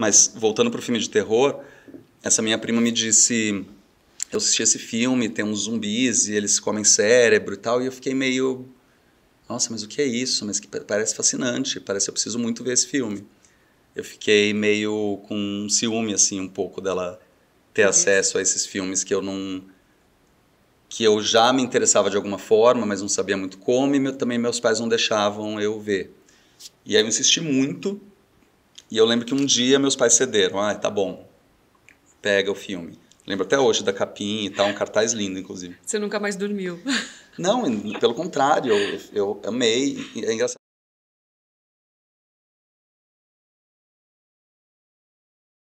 Mas voltando para o filme de terror, essa minha prima me disse: eu assisti esse filme, tem uns zumbis e eles comem cérebro e tal, e eu fiquei meio. Nossa, mas o que é isso? Mas que parece fascinante, parece que eu preciso muito ver esse filme. Eu fiquei meio com ciúme, assim, um pouco dela ter uhum. acesso a esses filmes que eu não. que eu já me interessava de alguma forma, mas não sabia muito como, e meu, também meus pais não deixavam eu ver. E aí eu insisti muito, e eu lembro que um dia meus pais cederam. Ah, tá bom. Pega o filme. Lembro até hoje da capinha e tal, um cartaz lindo, inclusive. Você nunca mais dormiu. Não, pelo contrário, eu, eu amei. É engraçado.